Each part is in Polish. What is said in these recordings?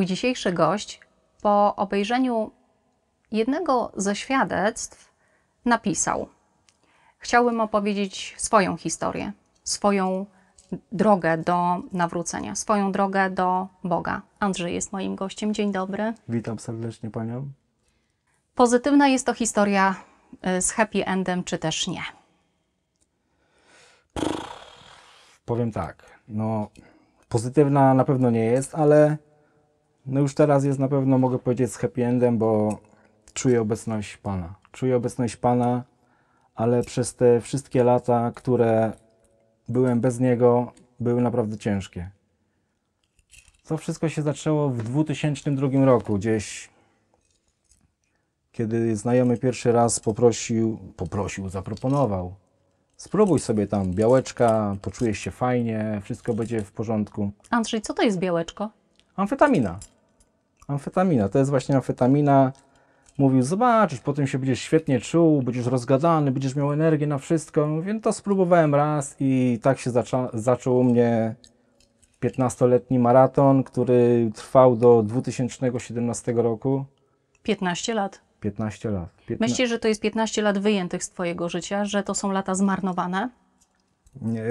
mój dzisiejszy gość po obejrzeniu jednego ze świadectw napisał: Chciałbym opowiedzieć swoją historię, swoją drogę do nawrócenia, swoją drogę do Boga. Andrzej jest moim gościem. Dzień dobry. Witam serdecznie panią. Pozytywna jest to historia y, z happy endem, czy też nie? Powiem tak. No, pozytywna na pewno nie jest, ale no już teraz jest na pewno, mogę powiedzieć, z happy endem, bo czuję obecność Pana. Czuję obecność Pana, ale przez te wszystkie lata, które byłem bez Niego, były naprawdę ciężkie. To wszystko się zaczęło w 2002 roku, gdzieś kiedy znajomy pierwszy raz poprosił, poprosił, zaproponował. Spróbuj sobie tam białeczka, poczujesz się fajnie, wszystko będzie w porządku. Andrzej, co to jest białeczko? Amfetamina. Amfetamina, to jest właśnie amfetamina. Mówił, zobaczysz, potem się będziesz świetnie czuł, będziesz rozgadany, będziesz miał energię na wszystko. Więc no to spróbowałem raz i tak się zaczą, zaczął u mnie 15-letni maraton, który trwał do 2017 roku. 15 lat. 15 lat. 15... Myślisz, że to jest 15 lat wyjętych z Twojego życia, że to są lata zmarnowane? Nie,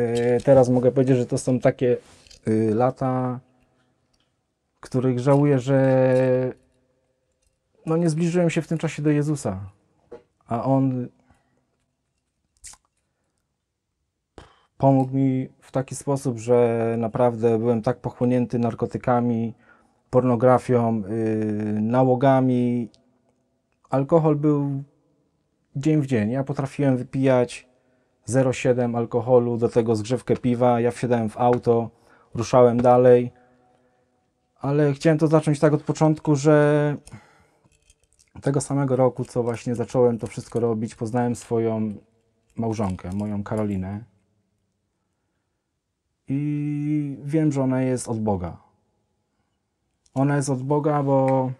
teraz mogę powiedzieć, że to są takie y, lata których żałuję, że no nie zbliżyłem się w tym czasie do Jezusa, a On pomógł mi w taki sposób, że naprawdę byłem tak pochłonięty narkotykami, pornografią, yy, nałogami. Alkohol był dzień w dzień. Ja potrafiłem wypijać 0,7 alkoholu, do tego zgrzewkę piwa. Ja wsiadałem w auto, ruszałem dalej ale chciałem to zacząć tak od początku, że tego samego roku, co właśnie zacząłem to wszystko robić, poznałem swoją małżonkę, moją Karolinę. I wiem, że ona jest od Boga. Ona jest od Boga, bo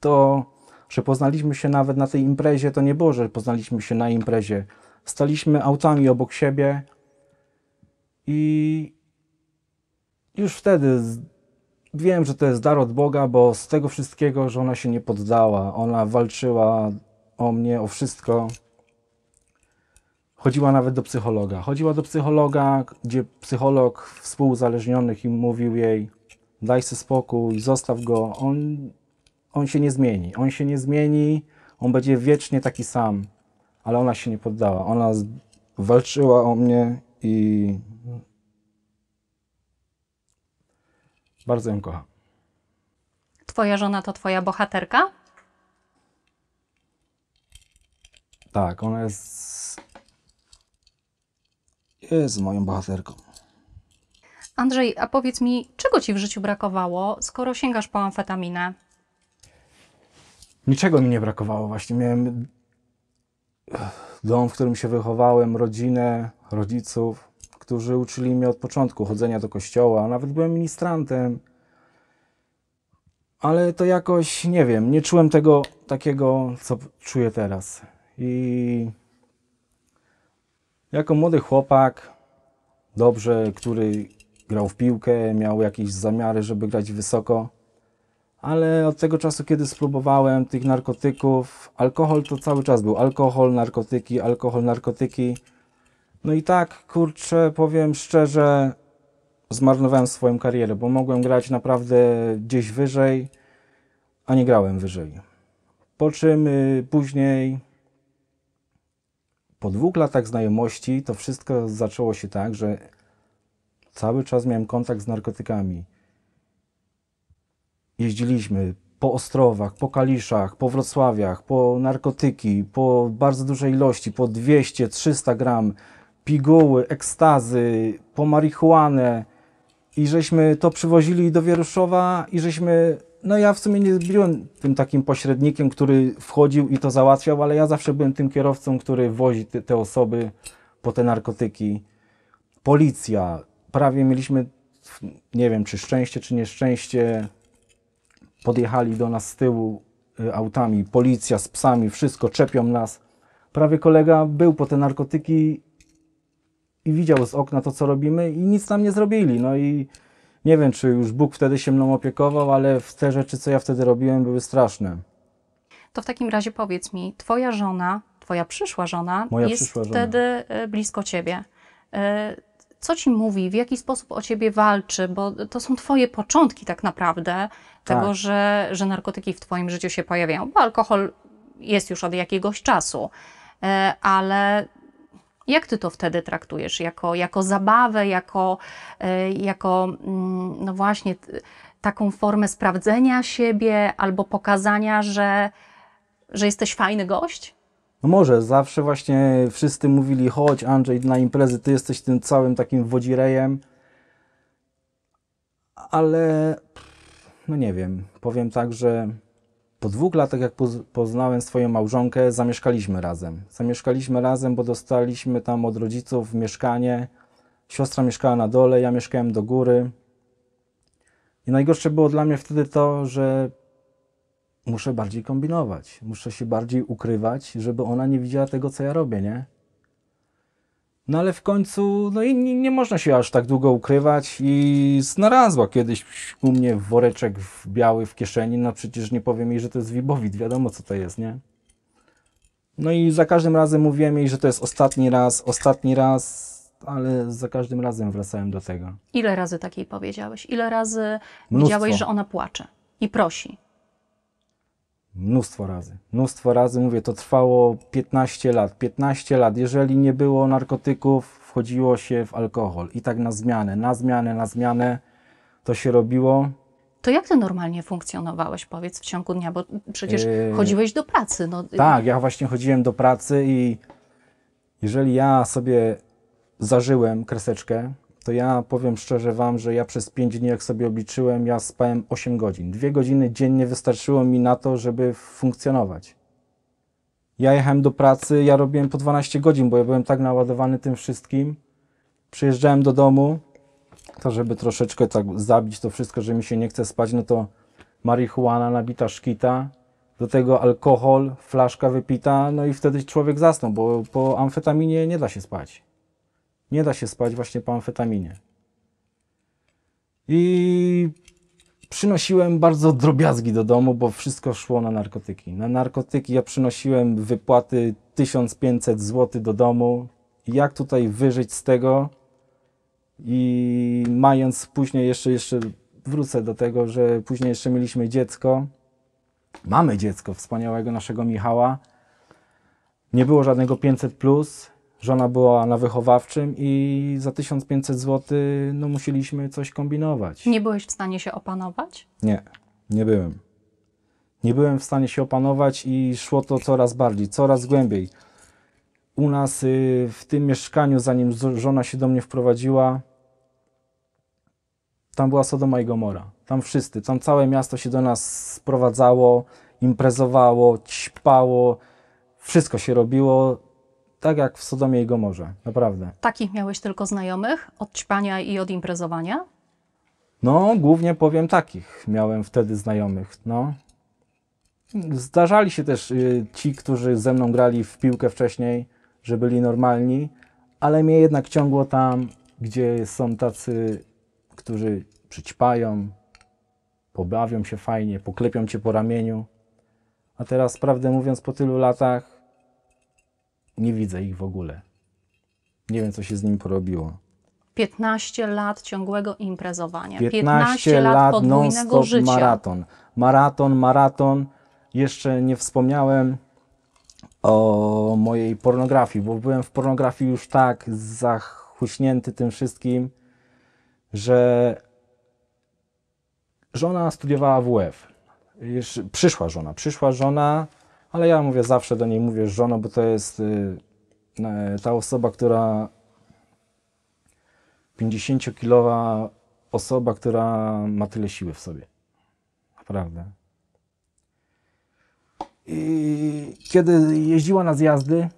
to, że poznaliśmy się nawet na tej imprezie, to nie było, że poznaliśmy się na imprezie. Staliśmy autami obok siebie i już wtedy Wiem, że to jest dar od Boga, bo z tego wszystkiego, że ona się nie poddała, ona walczyła o mnie, o wszystko. Chodziła nawet do psychologa. Chodziła do psychologa, gdzie psycholog współuzależnionych im mówił jej: daj sobie spokój, zostaw go, on, on się nie zmieni. On się nie zmieni, on będzie wiecznie taki sam. Ale ona się nie poddała. Ona walczyła o mnie i Bardzo ją kocham. Twoja żona to twoja bohaterka? Tak, ona jest. Jest moją bohaterką. Andrzej, a powiedz mi, czego ci w życiu brakowało, skoro sięgasz po amfetaminę? Niczego mi nie brakowało, właśnie. Miałem dom, w którym się wychowałem, rodzinę, rodziców którzy uczyli mnie od początku chodzenia do kościoła, nawet byłem ministrantem. Ale to jakoś, nie wiem, nie czułem tego takiego, co czuję teraz. I jako młody chłopak, dobrze, który grał w piłkę, miał jakieś zamiary, żeby grać wysoko, ale od tego czasu, kiedy spróbowałem tych narkotyków, alkohol to cały czas był alkohol, narkotyki, alkohol, narkotyki no i tak, kurczę, powiem szczerze, zmarnowałem swoją karierę, bo mogłem grać naprawdę gdzieś wyżej, a nie grałem wyżej. Po czym y, później, po dwóch latach znajomości, to wszystko zaczęło się tak, że cały czas miałem kontakt z narkotykami. Jeździliśmy po Ostrowach, po Kaliszach, po Wrocławiach, po narkotyki, po bardzo dużej ilości, po 200-300 gram piguły, ekstazy, po marihuanę i żeśmy to przywozili do Wieruszowa i żeśmy, no ja w sumie nie byłem tym takim pośrednikiem, który wchodził i to załatwiał, ale ja zawsze byłem tym kierowcą, który wozi te, te osoby po te narkotyki. Policja, prawie mieliśmy, nie wiem czy szczęście, czy nieszczęście, podjechali do nas z tyłu y, autami, policja z psami, wszystko, czepią nas. Prawie kolega był po te narkotyki i widział z okna to, co robimy i nic nam nie zrobili. No i nie wiem, czy już Bóg wtedy się mną opiekował, ale te rzeczy, co ja wtedy robiłem, były straszne. To w takim razie powiedz mi, twoja żona, twoja przyszła żona Moja jest przyszła żona. wtedy e, blisko ciebie. E, co ci mówi, w jaki sposób o ciebie walczy, bo to są twoje początki tak naprawdę tego, tak. Że, że narkotyki w twoim życiu się pojawiają, bo alkohol jest już od jakiegoś czasu e, ale jak ty to wtedy traktujesz? Jako, jako zabawę, jako, e, jako mm, no właśnie taką formę sprawdzenia siebie albo pokazania, że, że jesteś fajny gość? No może, zawsze właśnie wszyscy mówili, chodź Andrzej na imprezy, ty jesteś tym całym takim wodzirejem, ale no nie wiem, powiem tak, że po dwóch latach, jak poznałem swoją małżonkę, zamieszkaliśmy razem. Zamieszkaliśmy razem, bo dostaliśmy tam od rodziców mieszkanie. Siostra mieszkała na dole, ja mieszkałem do góry. I najgorsze było dla mnie wtedy to, że muszę bardziej kombinować, muszę się bardziej ukrywać, żeby ona nie widziała tego, co ja robię, nie? No ale w końcu, no i nie, nie, można się aż tak długo ukrywać i znalazła kiedyś u mnie woreczek biały w kieszeni, no przecież nie powiem jej, że to jest Wibowit, wiadomo co to jest, nie? No i za każdym razem mówiłem jej, że to jest ostatni raz, ostatni raz, ale za każdym razem wracałem do tego. Ile razy takiej powiedziałeś? Ile razy Mnóstwo. widziałeś, że ona płacze i prosi? Mnóstwo razy. Mnóstwo razy, mówię, to trwało 15 lat. 15 lat, jeżeli nie było narkotyków, wchodziło się w alkohol. I tak na zmianę, na zmianę, na zmianę to się robiło. To jak ty normalnie funkcjonowałeś, powiedz, w ciągu dnia? Bo przecież Yy, chodziłeś do pracy. No, Tak, ja właśnie chodziłem do pracy i jeżeli ja sobie zażyłem kreseczkę, to ja powiem szczerze Wam, że ja przez 5 dni, jak sobie obliczyłem, ja spałem 8 godzin. Dwie godziny dziennie wystarczyło mi na to, żeby funkcjonować. Ja jechałem do pracy, ja robiłem po 12 godzin, bo ja byłem tak naładowany tym wszystkim. Przyjeżdżałem do domu, to żeby troszeczkę tak zabić to wszystko, że mi się nie chce spać, no to marihuana nabita szkita, do tego alkohol, flaszka wypita, no i wtedy człowiek zasnął, bo po amfetaminie nie da się spać. Nie da się spać właśnie po amfetaminie. I przynosiłem bardzo drobiazgi do domu, bo wszystko szło na narkotyki. Na narkotyki ja przynosiłem wypłaty 1500 zł do domu. Jak tutaj wyżyć z tego? I mając później jeszcze, jeszcze wrócę do tego, że później jeszcze mieliśmy dziecko. Mamy dziecko wspaniałego naszego Michała. Nie było żadnego 500 plus. Żona była na wychowawczym i za 1500 zł no, musieliśmy coś kombinować. Nie byłeś w stanie się opanować? Nie, nie byłem. Nie byłem w stanie się opanować i szło to coraz bardziej, coraz głębiej. U nas y, w tym mieszkaniu, zanim żona się do mnie wprowadziła, tam była Sodoma i Gomora. Tam wszyscy, tam całe miasto się do nas sprowadzało, imprezowało, ćpało, wszystko się robiło tak jak w Sodomie i Gomorze, naprawdę. Takich miałeś tylko znajomych od ćpania i od imprezowania? No, głównie powiem takich miałem wtedy znajomych, no. Zdarzali się też y, ci, którzy ze mną grali w piłkę wcześniej, że byli normalni, ale mnie jednak ciągło tam, gdzie są tacy, którzy przyćpają, pobawią się fajnie, poklepią cię po ramieniu. A teraz, prawdę mówiąc, po tylu latach nie widzę ich w ogóle. Nie wiem, co się z nim porobiło. 15 lat ciągłego imprezowania. 15, 15 lat, podwójnego życia. Maraton, maraton, maraton. Jeszcze nie wspomniałem o mojej pornografii, bo byłem w pornografii już tak zachuśnięty tym wszystkim, że żona studiowała WF. przyszła żona, przyszła żona ale ja mówię zawsze do niej, mówię żono, bo to jest y, ta osoba, która 50-kilowa osoba, która ma tyle siły w sobie. Naprawdę. I kiedy jeździła na zjazdy,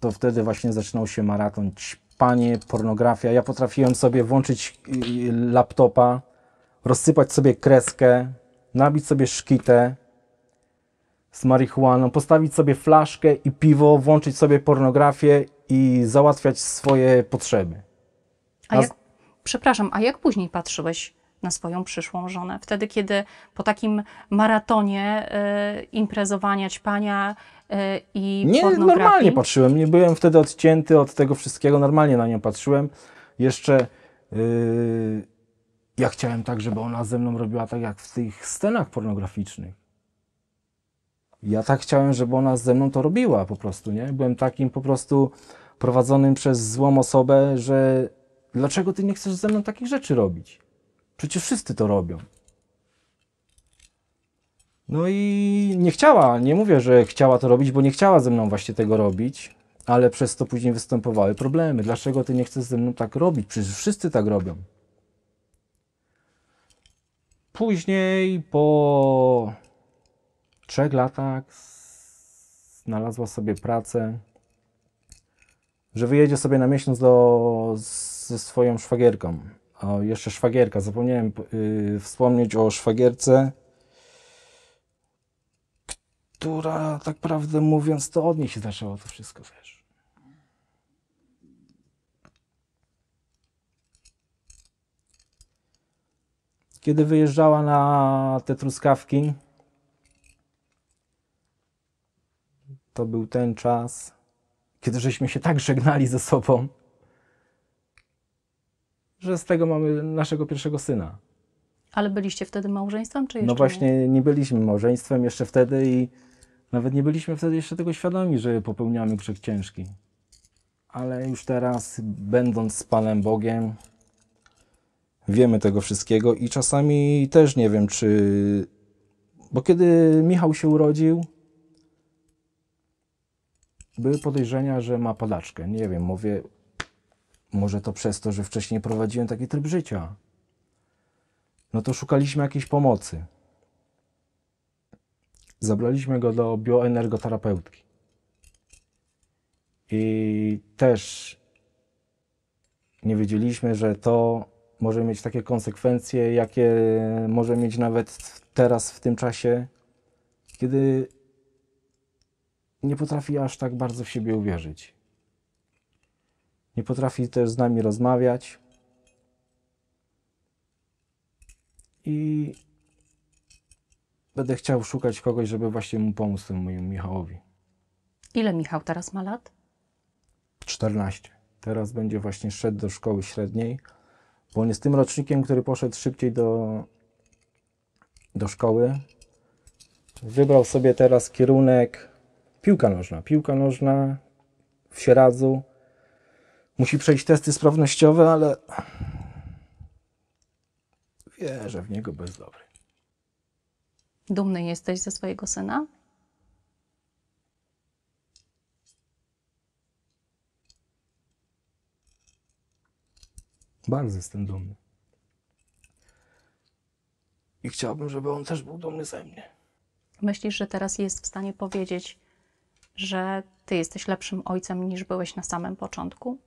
to wtedy właśnie zaczynał się maraton panie, pornografia. Ja potrafiłem sobie włączyć y, laptopa, rozsypać sobie kreskę, nabić sobie szkitę, z marihuaną, postawić sobie flaszkę i piwo, włączyć sobie pornografię i załatwiać swoje potrzeby. A jak, przepraszam, a jak później patrzyłeś na swoją przyszłą żonę? Wtedy, kiedy po takim maratonie y, imprezowania, ćpania y, i Nie, normalnie patrzyłem. Nie byłem wtedy odcięty od tego wszystkiego. Normalnie na nią patrzyłem. Jeszcze y, ja chciałem tak, żeby ona ze mną robiła tak, jak w tych scenach pornograficznych ja tak chciałem, żeby ona ze mną to robiła po prostu, nie? Byłem takim po prostu prowadzonym przez złą osobę, że dlaczego ty nie chcesz ze mną takich rzeczy robić? Przecież wszyscy to robią. No i nie chciała, nie mówię, że chciała to robić, bo nie chciała ze mną właśnie tego robić, ale przez to później występowały problemy. Dlaczego ty nie chcesz ze mną tak robić? Przecież wszyscy tak robią. Później po trzech latach znalazła sobie pracę, że wyjedzie sobie na miesiąc do, ze swoją szwagierką. O, jeszcze szwagierka, zapomniałem yy, wspomnieć o szwagierce, która tak prawdę mówiąc to od niej się zaczęło to wszystko, wiesz. Kiedy wyjeżdżała na te truskawki, to był ten czas, kiedy żeśmy się tak żegnali ze sobą, że z tego mamy naszego pierwszego syna. Ale byliście wtedy małżeństwem, czy no jeszcze No właśnie, nie? nie, byliśmy małżeństwem jeszcze wtedy i nawet nie byliśmy wtedy jeszcze tego świadomi, że popełniamy grzech ciężki. Ale już teraz, będąc z Panem Bogiem, wiemy tego wszystkiego i czasami też nie wiem, czy... Bo kiedy Michał się urodził, były podejrzenia, że ma padaczkę. Nie wiem, mówię, może to przez to, że wcześniej prowadziłem taki tryb życia. No to szukaliśmy jakiejś pomocy. Zabraliśmy go do bioenergoterapeutki. I też nie wiedzieliśmy, że to może mieć takie konsekwencje, jakie może mieć nawet teraz w tym czasie, kiedy nie potrafi aż tak bardzo w siebie uwierzyć. Nie potrafi też z nami rozmawiać. I będę chciał szukać kogoś, żeby właśnie mu pomóc temu mojemu Michałowi. Ile Michał teraz ma lat? 14. Teraz będzie właśnie szedł do szkoły średniej, bo on jest tym rocznikiem, który poszedł szybciej do, do szkoły. Wybrał sobie teraz kierunek Piłka nożna. Piłka nożna w Sieradzu. Musi przejść testy sprawnościowe, ale wierzę w niego bez dobry. Dumny jesteś ze swojego syna? Bardzo jestem dumny. I chciałbym, żeby on też był dumny ze mnie. Myślisz, że teraz jest w stanie powiedzieć: że ty jesteś lepszym ojcem niż byłeś na samym początku?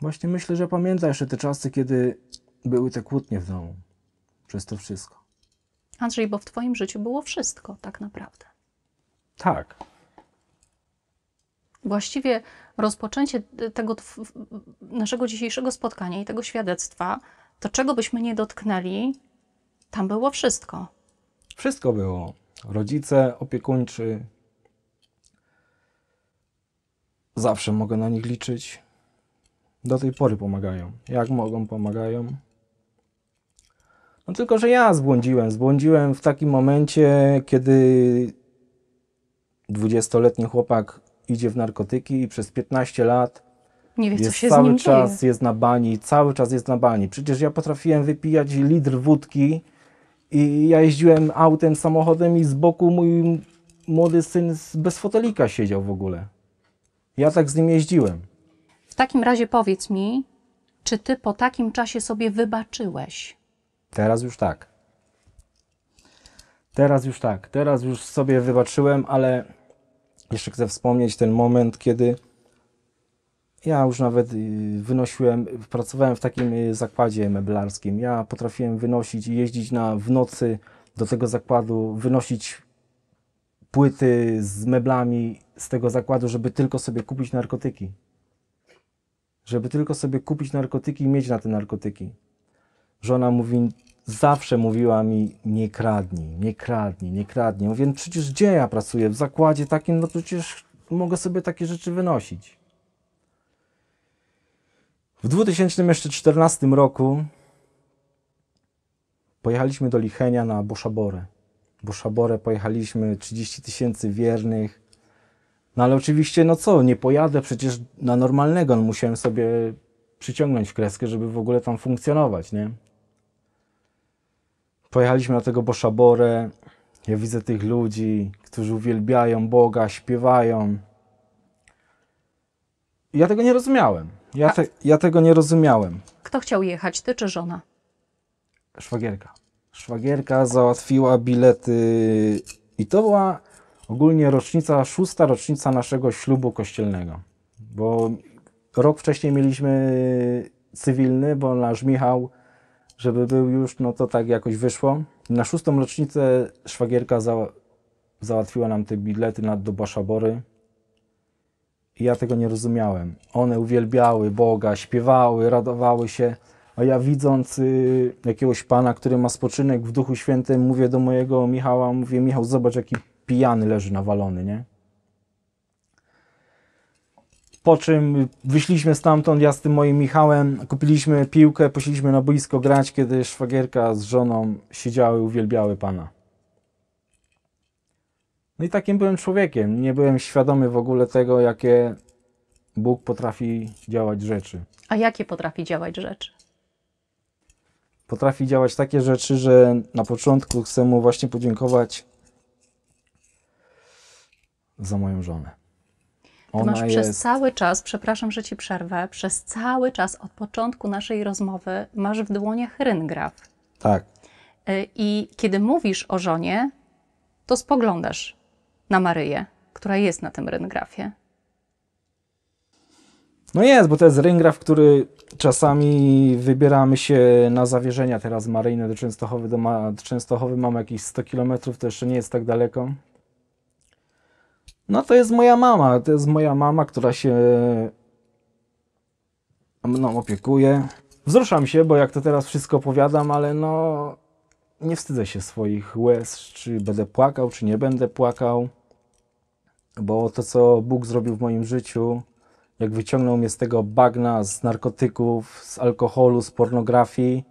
Właśnie myślę, że pamiętasz jeszcze te czasy, kiedy były te kłótnie w domu. Przez to wszystko. Andrzej, bo w twoim życiu było wszystko tak naprawdę. Tak. Właściwie rozpoczęcie tego naszego dzisiejszego spotkania i tego świadectwa, to czego byśmy nie dotknęli, tam było wszystko. Wszystko było rodzice opiekuńczy. Zawsze mogę na nich liczyć. Do tej pory pomagają. Jak mogą, pomagają. No tylko, że ja zbłądziłem. Zbłądziłem w takim momencie, kiedy 20-letni chłopak idzie w narkotyki i przez 15 lat nie wie, jest co się cały z nim czas dzieje. jest na bani, cały czas jest na bani. Przecież ja potrafiłem wypijać litr wódki i ja jeździłem autem, samochodem i z boku mój młody syn bez fotelika siedział w ogóle. Ja tak z nim jeździłem. W takim razie powiedz mi, czy ty po takim czasie sobie wybaczyłeś? Teraz już tak. Teraz już tak. Teraz już sobie wybaczyłem, ale jeszcze chcę wspomnieć ten moment, kiedy ja już nawet y, wynosiłem, pracowałem w takim y, zakładzie meblarskim. Ja potrafiłem wynosić i jeździć na, w nocy do tego zakładu, wynosić płyty z meblami z tego zakładu, żeby tylko sobie kupić narkotyki. Żeby tylko sobie kupić narkotyki i mieć na te narkotyki. Żona mówi, zawsze mówiła mi, nie kradnij, nie kradnij, nie kradnij. Mówię, no przecież gdzie ja pracuję? W zakładzie takim, no przecież mogę sobie takie rzeczy wynosić. W 2014 roku pojechaliśmy do Lichenia na Boszaborę. Boszaborę pojechaliśmy 30 tysięcy wiernych. No ale oczywiście, no co, nie pojadę przecież na normalnego. No, musiałem sobie przyciągnąć kreskę, żeby w ogóle tam funkcjonować, nie? Pojechaliśmy na tego Boszaborę. Ja widzę tych ludzi, którzy uwielbiają Boga, śpiewają. I ja tego nie rozumiałem. Ja, te, ja tego nie rozumiałem. Kto chciał jechać, ty czy żona? Szwagierka. Szwagierka załatwiła bilety i to była ogólnie rocznica, szósta rocznica naszego ślubu kościelnego. Bo rok wcześniej mieliśmy cywilny, bo nasz Michał, żeby był już, no to tak jakoś wyszło. Na szóstą rocznicę szwagierka za, załatwiła nam te bilety na, do Baszabory. I ja tego nie rozumiałem. One uwielbiały Boga, śpiewały, radowały się, a ja widząc y, jakiegoś pana, który ma spoczynek w Duchu Świętym, mówię do mojego Michała, mówię, Michał, zobacz jaki pijany leży nawalony, nie? Po czym wyszliśmy stamtąd, ja z tym moim Michałem, kupiliśmy piłkę, poszliśmy na boisko grać, kiedy szwagierka z żoną siedziały, uwielbiały pana. No i takim byłem człowiekiem. Nie byłem świadomy w ogóle tego, jakie Bóg potrafi działać rzeczy. A jakie potrafi działać rzeczy? Potrafi działać takie rzeczy, że na początku chcę mu właśnie podziękować za moją żonę. Ona Ty masz jest... przez cały czas, przepraszam, że ci przerwę, przez cały czas od początku naszej rozmowy masz w dłoniach ryngraf. Tak. Y, I kiedy mówisz o żonie, to spoglądasz na Maryję, która jest na tym ryngrafie. No jest, bo to jest ryngraf, który czasami wybieramy się na zawierzenia teraz maryjne do Częstochowy. Do, Ma do Częstochowy mam jakieś 100 km, to jeszcze nie jest tak daleko. No to jest moja mama, to jest moja mama, która się mną no, opiekuje. Wzruszam się, bo jak to teraz wszystko opowiadam, ale no nie wstydzę się swoich łez, czy będę płakał, czy nie będę płakał bo to, co Bóg zrobił w moim życiu, jak wyciągnął mnie z tego bagna, z narkotyków, z alkoholu, z pornografii,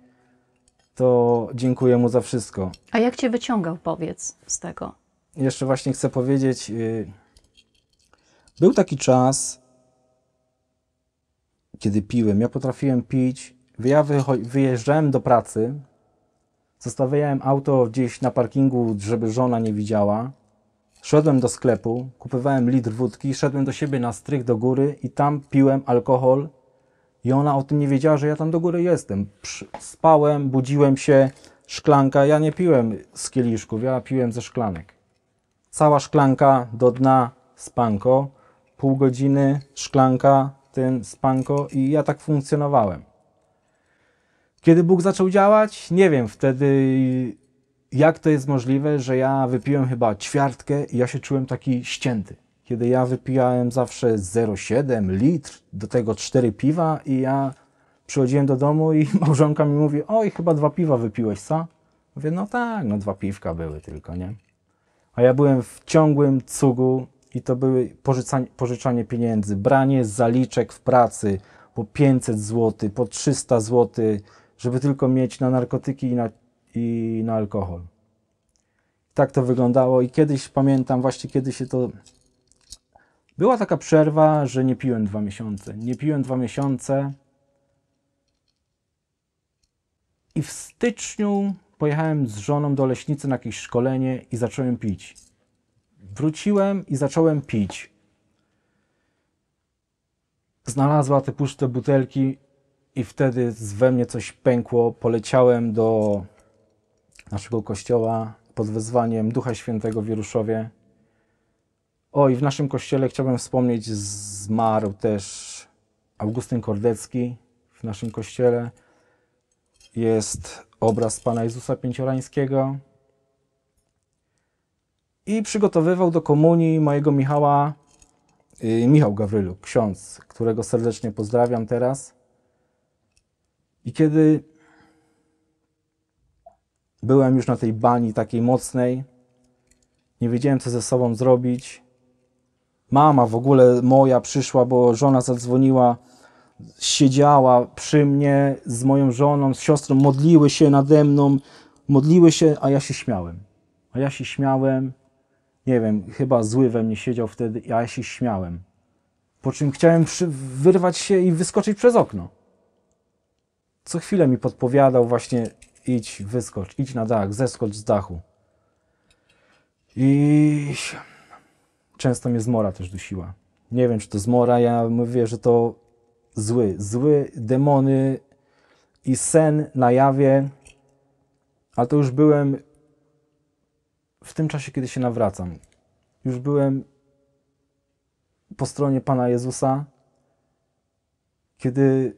to dziękuję Mu za wszystko. A jak Cię wyciągał, powiedz, z tego? Jeszcze właśnie chcę powiedzieć, y, był taki czas, kiedy piłem. Ja potrafiłem pić. Ja wyjeżdżałem do pracy, zostawiałem auto gdzieś na parkingu, żeby żona nie widziała. Szedłem do sklepu, kupowałem litr wódki, szedłem do siebie na strych do góry i tam piłem alkohol i ona o tym nie wiedziała, że ja tam do góry jestem. Spałem, budziłem się, szklanka, ja nie piłem z kieliszków, ja piłem ze szklanek. Cała szklanka do dna, spanko, pół godziny, szklanka, ten spanko i ja tak funkcjonowałem. Kiedy Bóg zaczął działać, nie wiem, wtedy jak to jest możliwe, że ja wypiłem chyba ćwiartkę i ja się czułem taki ścięty. Kiedy ja wypijałem zawsze 0,7 litr, do tego 4 piwa i ja przychodziłem do domu i małżonka mi mówi, oj, chyba dwa piwa wypiłeś, co? Mówię, no tak, no dwa piwka były tylko, nie? A ja byłem w ciągłym cugu i to były pożyczanie pieniędzy, branie zaliczek w pracy po 500 zł, po 300 zł, żeby tylko mieć na narkotyki i na i na alkohol. Tak to wyglądało i kiedyś pamiętam właśnie kiedy się to była taka przerwa, że nie piłem dwa miesiące. Nie piłem dwa miesiące. I w styczniu pojechałem z żoną do leśnicy na jakieś szkolenie i zacząłem pić. Wróciłem i zacząłem pić. Znalazła te puste butelki i wtedy we mnie coś pękło. Poleciałem do naszego kościoła pod wezwaniem Ducha Świętego w O, i w naszym kościele chciałbym wspomnieć, zmarł też Augustyn Kordecki w naszym kościele. Jest obraz Pana Jezusa Pięciorańskiego. I przygotowywał do komunii mojego Michała, yy, Michał Gawrylu, ksiądz, którego serdecznie pozdrawiam teraz. I kiedy Byłem już na tej bani takiej mocnej. Nie wiedziałem, co ze sobą zrobić. Mama w ogóle moja przyszła, bo żona zadzwoniła, siedziała przy mnie z moją żoną, z siostrą, modliły się nade mną, modliły się, a ja się śmiałem. A ja się śmiałem, nie wiem, chyba zły we mnie siedział wtedy, a ja się śmiałem. Po czym chciałem wyrwać się i wyskoczyć przez okno. Co chwilę mi podpowiadał właśnie idź, wyskocz, idź na dach, zeskocz z dachu. I często mnie zmora też dusiła. Nie wiem, czy to zmora, ja mówię, że to zły, zły, demony i sen na jawie, ale to już byłem w tym czasie, kiedy się nawracam. Już byłem po stronie Pana Jezusa, kiedy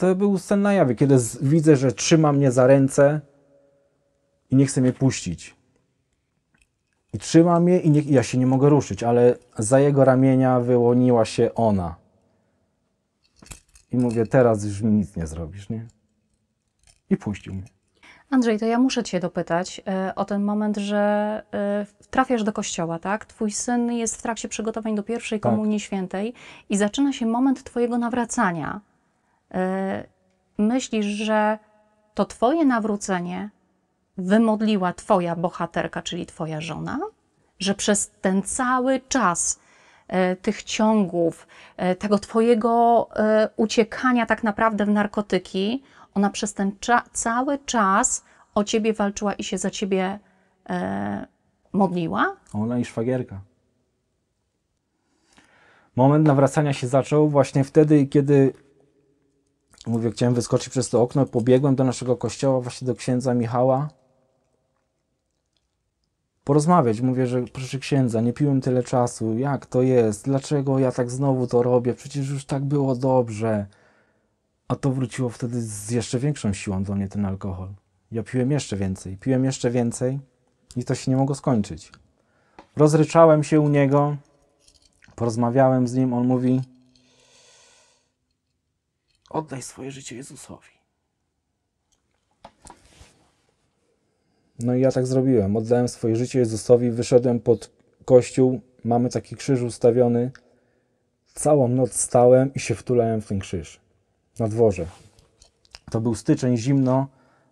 to był sen na jawie, kiedy widzę, że trzyma mnie za ręce i nie chce mnie puścić. I trzyma mnie i, nie, i ja się nie mogę ruszyć, ale za jego ramienia wyłoniła się ona. I mówię, teraz już mi nic nie zrobisz, nie? I puścił mnie. Andrzej, to ja muszę Cię dopytać e, o ten moment, że e, trafiasz do kościoła, tak? Twój syn jest w trakcie przygotowań do pierwszej tak. komunii świętej i zaczyna się moment Twojego nawracania. Y, myślisz, że to Twoje nawrócenie wymodliła Twoja bohaterka, czyli Twoja żona, że przez ten cały czas y, tych ciągów, y, tego Twojego uciekania tak naprawdę w narkotyki, ona przez ten cza cały czas o Ciebie walczyła i się za Ciebie modliła? Ona i szwagierka. Moment nawracania się zaczął właśnie wtedy, kiedy Mówię, chciałem wyskoczyć przez to okno, pobiegłem do naszego kościoła, właśnie do księdza Michała. Porozmawiać, mówię, że proszę księdza, nie piłem tyle czasu, jak to jest, dlaczego ja tak znowu to robię, przecież już tak było dobrze. A to wróciło wtedy z jeszcze większą siłą do mnie ten alkohol. Ja piłem jeszcze więcej, piłem jeszcze więcej i to się nie mogło skończyć. Rozryczałem się u niego, porozmawiałem z nim, on mówi, Oddaj swoje życie Jezusowi. No i ja tak zrobiłem. Oddałem swoje życie Jezusowi, wyszedłem pod kościół, mamy taki krzyż ustawiony. Całą noc stałem i się wtulałem w ten krzyż na dworze. To był styczeń, zimno.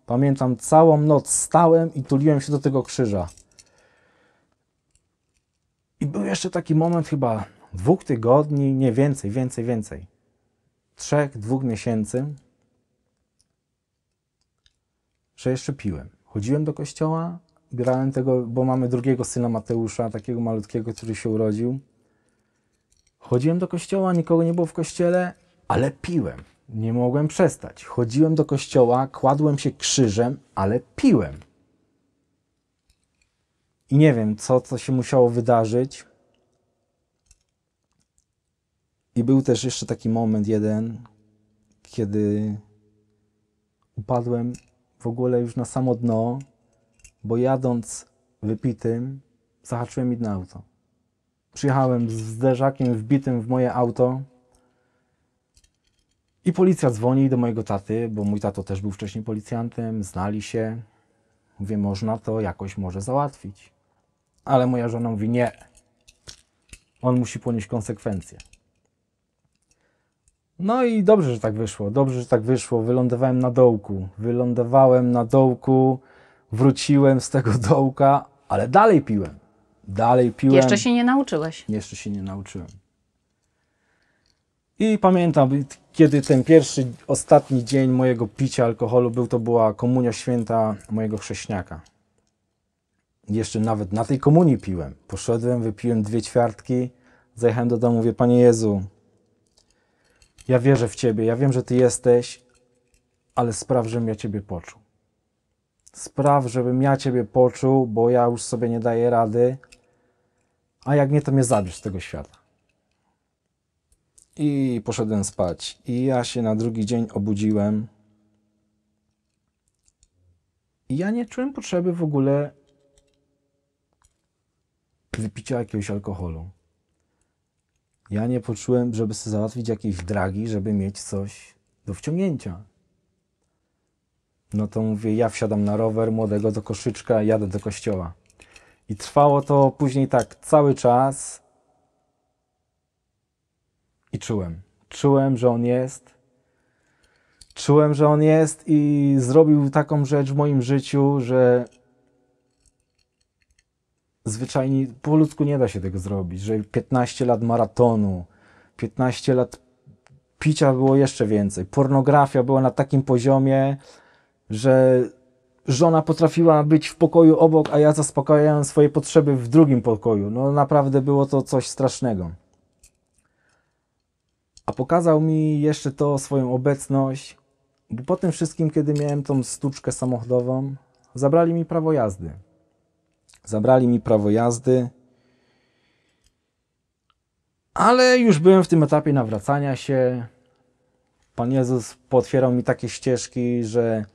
Pamiętam, całą noc stałem i tuliłem się do tego krzyża. I był jeszcze taki moment chyba dwóch tygodni, nie więcej, więcej, więcej trzech, dwóch miesięcy, że jeszcze piłem. Chodziłem do kościoła, grałem tego, bo mamy drugiego syna Mateusza, takiego malutkiego, który się urodził. Chodziłem do kościoła, nikogo nie było w kościele, ale piłem. Nie mogłem przestać. Chodziłem do kościoła, kładłem się krzyżem, ale piłem. I nie wiem, co, co się musiało wydarzyć, i był też jeszcze taki moment jeden, kiedy upadłem w ogóle już na samo dno, bo jadąc wypitym, zahaczyłem inne auto. Przyjechałem z zderzakiem wbitym w moje auto i policja dzwoni do mojego taty, bo mój tato też był wcześniej policjantem, znali się. Mówię, można to jakoś może załatwić. Ale moja żona mówi, nie. On musi ponieść konsekwencje. No i dobrze, że tak wyszło. Dobrze, że tak wyszło. Wylądowałem na dołku. Wylądowałem na dołku, wróciłem z tego dołka, ale dalej piłem. Dalej piłem. Jeszcze się nie nauczyłeś. Jeszcze się nie nauczyłem. I pamiętam, kiedy ten pierwszy, ostatni dzień mojego picia alkoholu był, to była komunia święta mojego chrześniaka. Jeszcze nawet na tej komunii piłem. Poszedłem, wypiłem dwie ćwiartki, zajechałem do domu, mówię, Panie Jezu, ja wierzę w Ciebie, ja wiem, że Ty jesteś, ale spraw, żebym ja Ciebie poczuł. Spraw, żebym ja Ciebie poczuł, bo ja już sobie nie daję rady, a jak nie, to mnie zabierz z tego świata. I poszedłem spać. I ja się na drugi dzień obudziłem. I ja nie czułem potrzeby w ogóle wypicia jakiegoś alkoholu. Ja nie poczułem, żeby sobie załatwić jakieś dragi, żeby mieć coś do wciągnięcia. No to mówię, ja wsiadam na rower młodego do koszyczka, jadę do kościoła. I trwało to później tak cały czas. I czułem. Czułem, że on jest. Czułem, że on jest i zrobił taką rzecz w moim życiu, że zwyczajnie po ludzku nie da się tego zrobić, że 15 lat maratonu, 15 lat picia było jeszcze więcej, pornografia była na takim poziomie, że żona potrafiła być w pokoju obok, a ja zaspokajałem swoje potrzeby w drugim pokoju. No naprawdę było to coś strasznego. A pokazał mi jeszcze to swoją obecność, bo po tym wszystkim, kiedy miałem tą stuczkę samochodową, zabrali mi prawo jazdy. Zabrali mi prawo jazdy, ale już byłem w tym etapie nawracania się. Pan Jezus potwierał mi takie ścieżki, że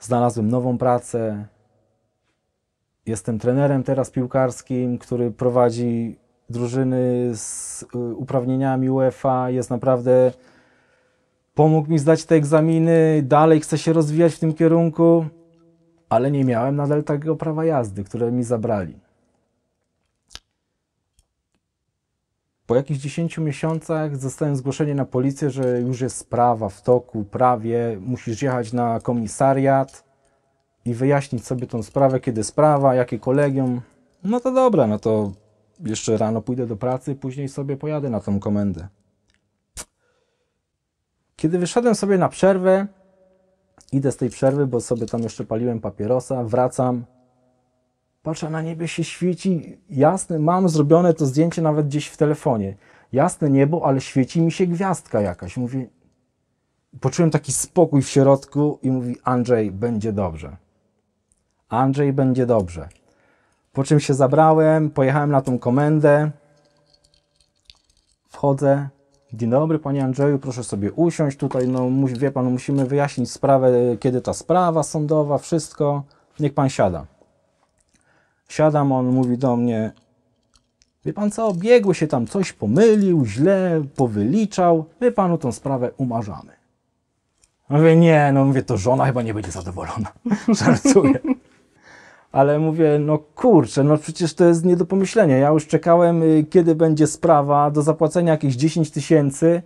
znalazłem nową pracę. Jestem trenerem teraz piłkarskim, który prowadzi drużyny z y, uprawnieniami UEFA. Jest naprawdę. Pomógł mi zdać te egzaminy, dalej chcę się rozwijać w tym kierunku ale nie miałem nadal takiego prawa jazdy, które mi zabrali. Po jakichś 10 miesiącach zostałem zgłoszenie na policję, że już jest sprawa w toku, prawie, musisz jechać na komisariat i wyjaśnić sobie tą sprawę, kiedy sprawa, jakie kolegium. No to dobra, no to jeszcze rano pójdę do pracy, później sobie pojadę na tą komendę. Kiedy wyszedłem sobie na przerwę, Idę z tej przerwy, bo sobie tam jeszcze paliłem papierosa, wracam. Patrzę, na niebie się świeci jasne, mam zrobione to zdjęcie nawet gdzieś w telefonie. Jasne niebo, ale świeci mi się gwiazdka jakaś. Mówię, poczułem taki spokój w środku i mówi: Andrzej, będzie dobrze. Andrzej, będzie dobrze. Po czym się zabrałem, pojechałem na tą komendę, wchodzę, Dzień dobry, panie Andrzeju, proszę sobie usiąść tutaj, no wie pan, musimy wyjaśnić sprawę, kiedy ta sprawa sądowa, wszystko, niech pan siada. Siadam, on mówi do mnie, wie pan co, obiegło się tam, coś pomylił, źle, powyliczał, my panu tą sprawę umarzamy. Mówię, nie, no mówię, to żona chyba nie będzie zadowolona, żartuję ale mówię, no kurczę, no przecież to jest nie do pomyślenia. Ja już czekałem, y, kiedy będzie sprawa do zapłacenia jakieś 10 tysięcy,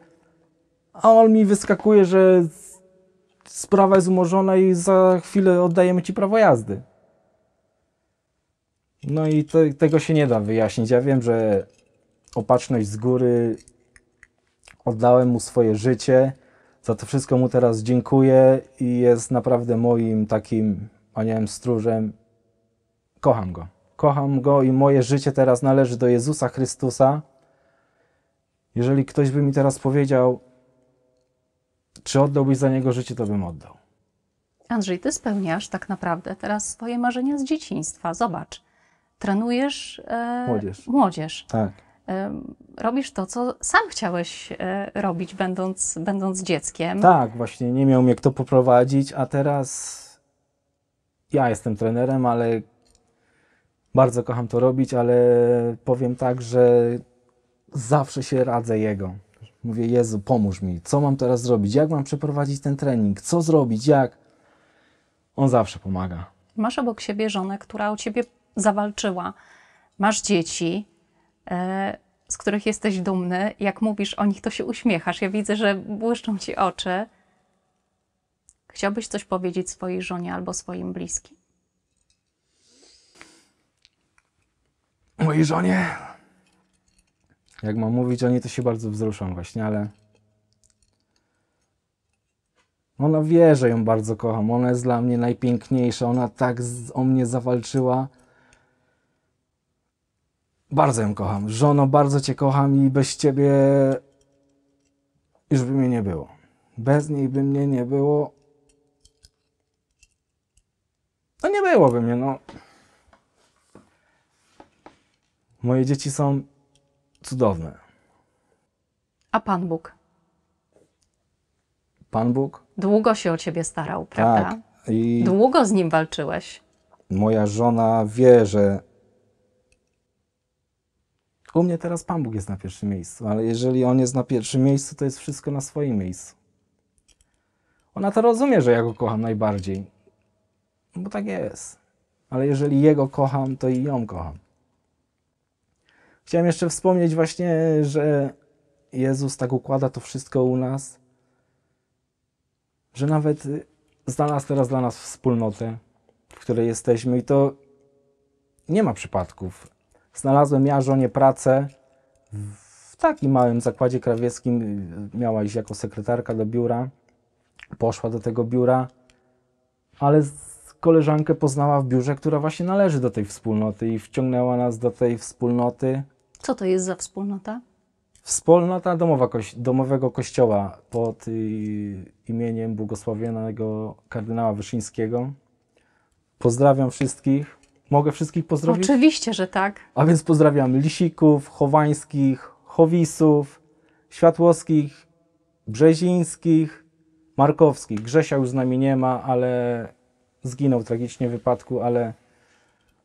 a on mi wyskakuje, że sprawa jest umorzona i za chwilę oddajemy ci prawo jazdy. No i tego się nie da wyjaśnić. Ja wiem, że opatrzność z góry, oddałem mu swoje życie. Za to wszystko mu teraz dziękuję i jest naprawdę moim takim, a nie wiem, stróżem Kocham Go. Kocham Go i moje życie teraz należy do Jezusa Chrystusa. Jeżeli ktoś by mi teraz powiedział, czy oddałbyś za Niego życie, to bym oddał. Andrzej, Ty spełniasz tak naprawdę teraz swoje marzenia z dzieciństwa. Zobacz, trenujesz e, młodzież. młodzież. Tak. E, robisz to, co sam chciałeś e, robić, będąc, będąc dzieckiem. Tak, właśnie nie miał mnie kto poprowadzić, a teraz ja jestem trenerem, ale bardzo kocham to robić, ale powiem tak, że zawsze się radzę jego. Mówię, Jezu, pomóż mi, co mam teraz zrobić, jak mam przeprowadzić ten trening, co zrobić, jak. On zawsze pomaga. Masz obok siebie żonę, która o ciebie zawalczyła. Masz dzieci, e, z których jesteś dumny. Jak mówisz o nich, to się uśmiechasz. Ja widzę, że błyszczą ci oczy. Chciałbyś coś powiedzieć swojej żonie albo swoim bliskim? mojej żonie. Jak mam mówić o niej, to się bardzo wzruszam właśnie, ale ona wie, że ją bardzo kocham. Ona jest dla mnie najpiękniejsza. Ona tak o mnie zawalczyła. Bardzo ją kocham. Żono, bardzo Cię kocham i bez Ciebie już by mnie nie było. Bez niej by mnie nie było. No nie byłoby mnie, no. Moje dzieci są cudowne. A Pan Bóg? Pan Bóg? Długo się o ciebie starał, prawda? Tak. I Długo z nim walczyłeś. moja żona wie, że u mnie teraz Pan Bóg jest na pierwszym miejscu, ale jeżeli On jest na pierwszym miejscu, to jest wszystko na swoim miejscu. Ona to rozumie, że ja go kocham najbardziej, bo tak jest. Ale jeżeli Jego kocham, to i ją kocham. Chciałem jeszcze wspomnieć właśnie, że Jezus tak układa to wszystko u nas, że nawet znalazł teraz dla nas wspólnotę, w której jesteśmy i to nie ma przypadków. Znalazłem ja żonie pracę w takim małym zakładzie krawieckim, miała iść jako sekretarka do biura, poszła do tego biura, ale koleżankę poznała w biurze, która właśnie należy do tej wspólnoty i wciągnęła nas do tej wspólnoty co to jest za wspólnota? Wspólnota domowa, domowego kościoła pod imieniem błogosławionego kardynała Wyszyńskiego. Pozdrawiam wszystkich. Mogę wszystkich pozdrowić? Oczywiście, że tak. A więc pozdrawiam Lisików, Chowańskich, Chowisów, Światłowskich, Brzezińskich, Markowskich. Grzesia już z nami nie ma, ale zginął tragicznie w wypadku, ale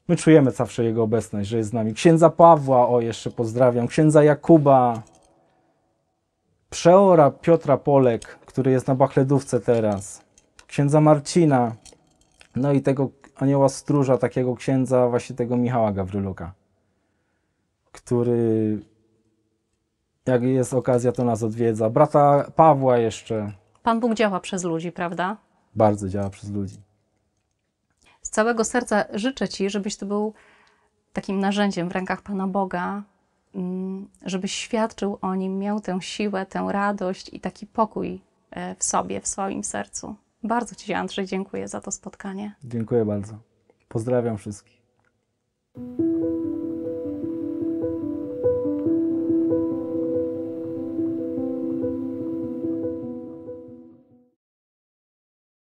My czujemy zawsze Jego obecność, że jest z nami. Księdza Pawła, o jeszcze pozdrawiam, księdza Jakuba, przeora Piotra Polek, który jest na Bachledówce teraz, księdza Marcina, no i tego anioła stróża, takiego księdza, właśnie tego Michała Gawryluka, który jak jest okazja, to nas odwiedza. Brata Pawła jeszcze. Pan Bóg działa przez ludzi, prawda? Bardzo działa przez ludzi całego serca życzę Ci, żebyś Ty był takim narzędziem w rękach Pana Boga, mm, żebyś świadczył o nim, miał tę siłę, tę radość i taki pokój e, w sobie, w swoim sercu. Bardzo Ci, Andrzej, dziękuję za to spotkanie. Dziękuję bardzo. Pozdrawiam wszystkich.